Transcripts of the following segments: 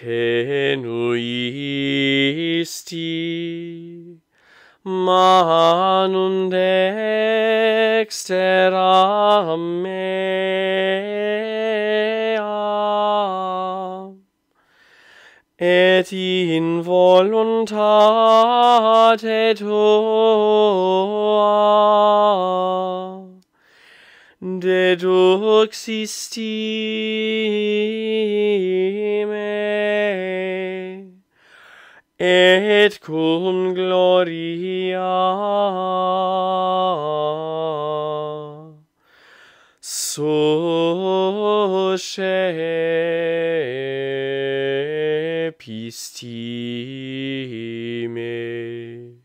tenuisti manum dexter mea et in voluntate tua deduxisti et cum gloria sochepisti me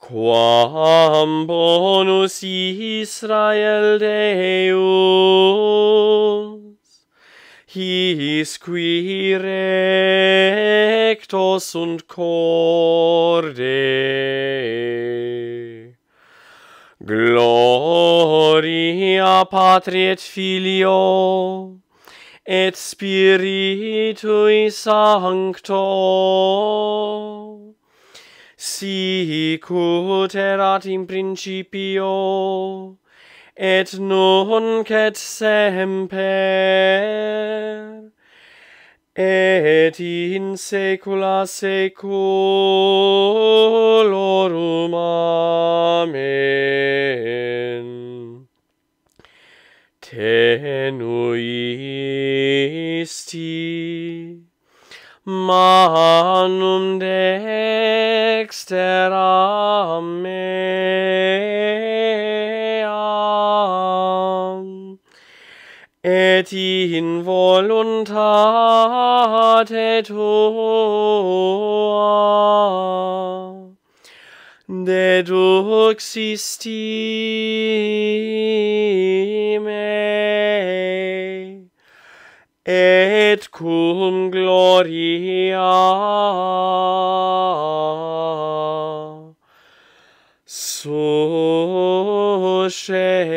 quam bonus israel deo his qui rectos und corde gloria patri et filio et spiritu sancto sic ut erat in principio et et nunc et semper, et in saecula saeculorum. Amen. Te nuisti, manum dexter, Amen. Et in voluntate tua de uxistime et cum gloria sose